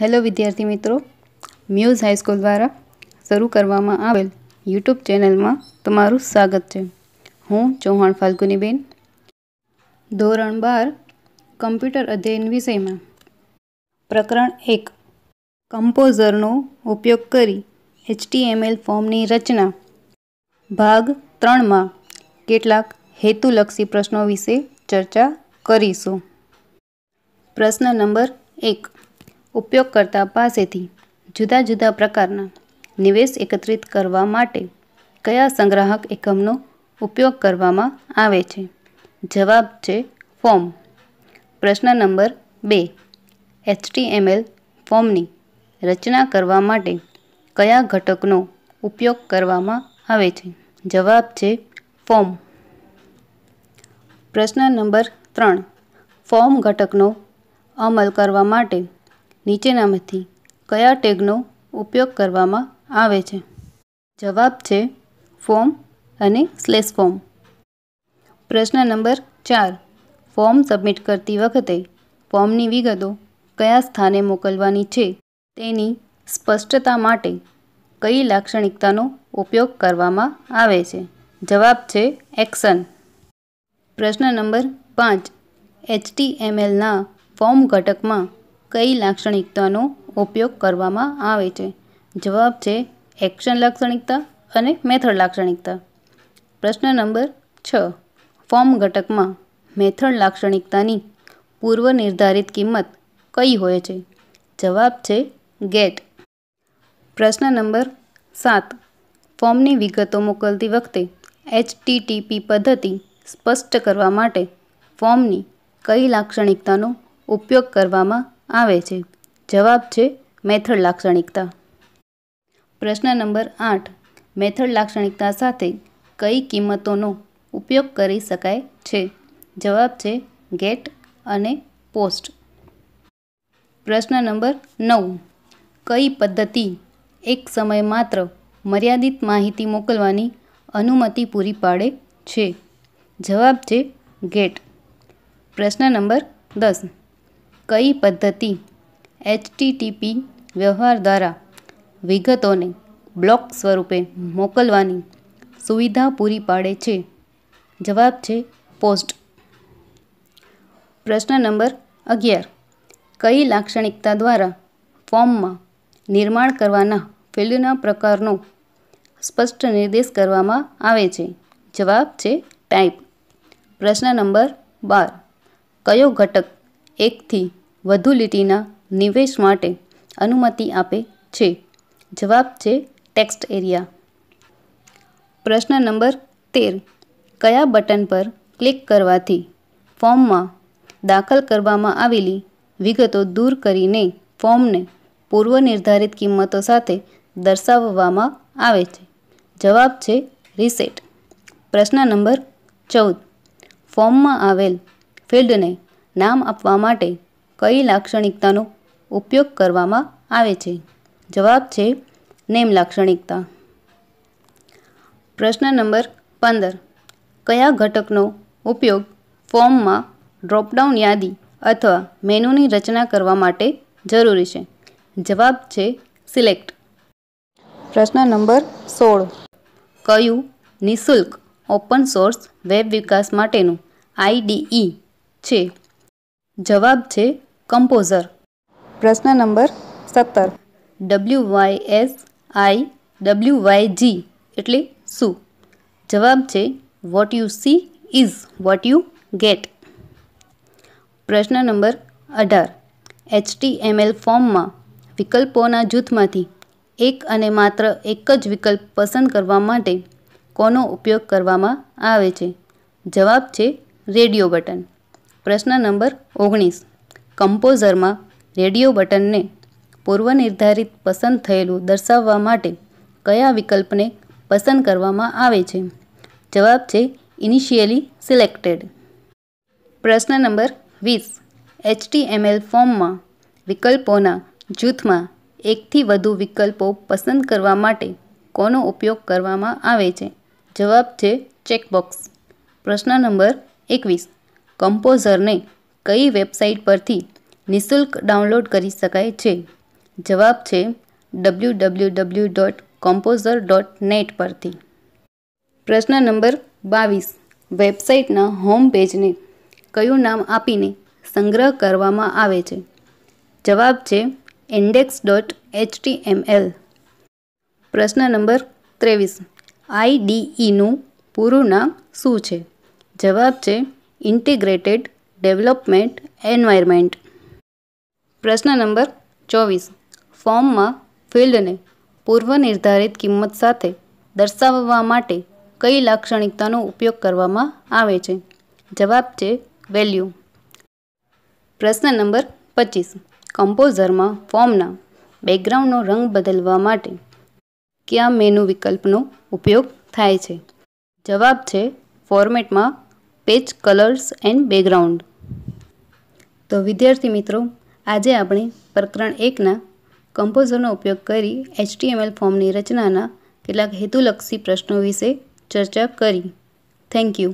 hello વિદ્યાર્થી મિત્રો muse high school દ્વારા શરૂ કરવામાં આવેલ યુટ્યુબ ચેનલમાં તમારું સ્વાગત છે હું ચૌહાણ ફાલ્ગુનીબેન ધોરણ બાર કમ્પ્યુટર અધ્યયન વિષયમાં પ્રકરણ એક કમ્પોઝરનો ઉપયોગ કરી એચટીએમએલ ફોર્મની રચના ભાગ ત્રણમાં કેટલાક હેતુલક્ષી પ્રશ્નો વિશે ચર્ચા કરીશું પ્રશ્ન નંબર એક ઉપયોગકર્તા પાસેથી જુદા જુદા પ્રકારના નિવેશ એકત્રિત કરવા માટે કયા સંગ્રાહક એકમનો ઉપયોગ કરવામાં આવે છે જવાબ છે ફોર્મ પ્રશ્ન નંબર બે એચટીએમએલ ફોર્મની રચના કરવા માટે કયા ઘટકનો ઉપયોગ કરવામાં આવે છે જવાબ છે ફોર્મ પ્રશ્ન નંબર ત્રણ ફોર્મ ઘટકનો અમલ કરવા માટે નીચેનામાંથી કયા ટેગનો ઉપયોગ કરવામાં આવે છે જવાબ છે ફોર્મ અને સ્લેસ ફોર્મ પ્રશ્ન નંબર ચાર ફોર્મ સબમિટ કરતી વખતે ફોર્મની વિગતો કયા સ્થાને મોકલવાની છે તેની સ્પષ્ટતા માટે કઈ લાક્ષણિકતાનો ઉપયોગ કરવામાં આવે છે જવાબ છે એક્શન પ્રશ્ન નંબર પાંચ એચટીએમએલના ફોર્મ ઘટકમાં કઈ લાક્ષણિકતાનો ઉપયોગ કરવામાં આવે છે જવાબ છે એક્શન લાક્ષણિકતા અને મેથડ લાક્ષણિકતા પ્રશ્ન નંબર છ ફોર્મ ઘટકમાં મેથડ લાક્ષણિકતાની પૂર્વ નિર્ધારિત કિંમત કઈ હોય છે જવાબ છે ગેટ પ્રશ્ન નંબર સાત ફોર્મની વિગતો મોકલતી વખતે એચટીટીપી પદ્ધતિ સ્પષ્ટ કરવા માટે ફોર્મની કઈ લાક્ષણિકતાનો ઉપયોગ કરવામાં આવે છે જવાબ છે મેથડ લાક્ષણિકતા પ્રશ્ન નંબર આઠ મેથડ લાક્ષણિકતા સાથે કઈ કિંમતોનો ઉપયોગ કરી શકાય છે જવાબ છે ગેટ અને પોસ્ટ પ્રશ્ન નંબર નવ કઈ પદ્ધતિ એક સમયે માત્ર મર્યાદિત માહિતી મોકલવાની અનુમતિ પૂરી પાડે છે જવાબ છે ગેટ પ્રશ્ન નંબર દસ કઈ પદ્ધતિ એચટીટીપી વ્યવહાર દ્વારા વિગતોને બ્લોક સ્વરૂપે મોકલવાની સુવિધા પૂરી પાડે છે જવાબ છે પોસ્ટ પ્રશ્ન નંબર અગિયાર કઈ લાક્ષણિકતા દ્વારા ફોર્મમાં નિર્માણ કરવાના ફિલ્ડના પ્રકારનો સ્પષ્ટ નિર્દેશ કરવામાં આવે છે જવાબ છે ટાઈપ પ્રશ્ન નંબર બાર કયો ઘટક એકથી વધુ લીટીના નિવેશ માટે અનુમતિ આપે છે જવાબ છે ટેક્સ્ટ એરિયા પ્રશ્ન નંબર તેર કયા બટન પર ક્લિક કરવાથી ફોર્મમાં દાખલ કરવામાં આવેલી વિગતો દૂર કરીને ફોર્મને પૂર્વનિર્ધારિત કિંમતો સાથે દર્શાવવામાં આવે છે જવાબ છે રીસેટ પ્રશ્ન નંબર ચૌદ ફોર્મમાં આવેલ ફિલ્ડને નામ આપવા માટે કઈ લાક્ષણિકતાનો ઉપયોગ કરવામાં આવે છે જવાબ છે નેમ લાક્ષણિકતા પ્રશ્ન નંબર પંદર કયા ઘટકનો ઉપયોગ ફોર્મમાં ડ્રોપડાઉન યાદી અથવા મેનૂની રચના કરવા માટે જરૂરી છે જવાબ છે સિલેક્ટ પ્રશ્ન નંબર સોળ કયું નિઃશુલ્ક ઓપન સોર્સ વેબ વિકાસ માટેનું આઈડીઈ છે જવાબ છે કમ્પોઝર પ્રશ્ન નંબર સત્તર W Y S I W Y G એટલે શું જવાબ છે what you see is what you get પ્રશ્ન નંબર અઢાર એચટીએમએલ ફોર્મમાં વિકલ્પોના જૂથમાંથી એક અને માત્ર એક જ વિકલ્પ પસંદ કરવા માટે કોનો ઉપયોગ કરવામાં આવે છે જવાબ છે રેડિયો બટન પ્રશ્ન નંબર ઓગણીસ કમ્પોઝરમાં રેડિયો બટનને પૂર્વનિર્ધારિત પસંદ થયેલું દર્શાવવા માટે કયા વિકલ્પને પસંદ કરવામાં આવે છે જવાબ છે ઇનિશિયલી સિલેક્ટેડ પ્રશ્ન નંબર વીસ એચટીએમએલ ફોર્મમાં વિકલ્પોના જૂથમાં એકથી વધુ વિકલ્પો પસંદ કરવા માટે કોનો ઉપયોગ કરવામાં આવે છે જવાબ છે ચેકબોક્સ પ્રશ્ન નંબર એકવીસ કમ્પોઝરને કઈ વેબસાઇટ પરથી નિઃશુલ્ક ડાઉનલોડ કરી શકાય છે જવાબ છે W W W dot composer dot net પરથી પ્રશ્ન નંબર બાવીસ વેબસાઇટના હોમ પેજને કયું નામ આપીને સંગ્રહ કરવામાં આવે છે જવાબ છે ઇન્ડેક્સ ડોટ એચટીએમએલ પ્રશ્ન નંબર ત્રેવીસ આઈડીઈનું પૂરું નામ શું છે જવાબ છે ઇન્ટિગ્રેટેડ ડેવલપમેન્ટ એન્વાયરમેન્ટ પ્રશ્ન નંબર ચોવીસ ફોર્મમાં ફિલ્ડને પૂર્વ નિર્ધારિત કિંમત સાથે દર્શાવવા માટે કઈ લાક્ષણિકતાનો ઉપયોગ કરવામાં આવે છે જવાબ છે વેલ્યુ પ્રશ્ન નંબર પચીસ કમ્પોઝરમાં ફોર્મના બેકગ્રાઉન્ડનો રંગ બદલવા માટે કયા મેનુ વિકલ્પનો ઉપયોગ થાય છે જવાબ છે ફોર્મેટમાં પેચ કલર્સ એન્ડ બેકગ્રાઉન્ડ તો વિદ્યાર્થી મિત્રો આજે આપણે પ્રકરણ એકના કમ્પોઝરનો ઉપયોગ કરી એચટીએમએલ ફોર્મની રચનાના કેટલાક હેતુલક્ષી પ્રશ્નો વિશે ચર્ચા કરી થેન્ક યુ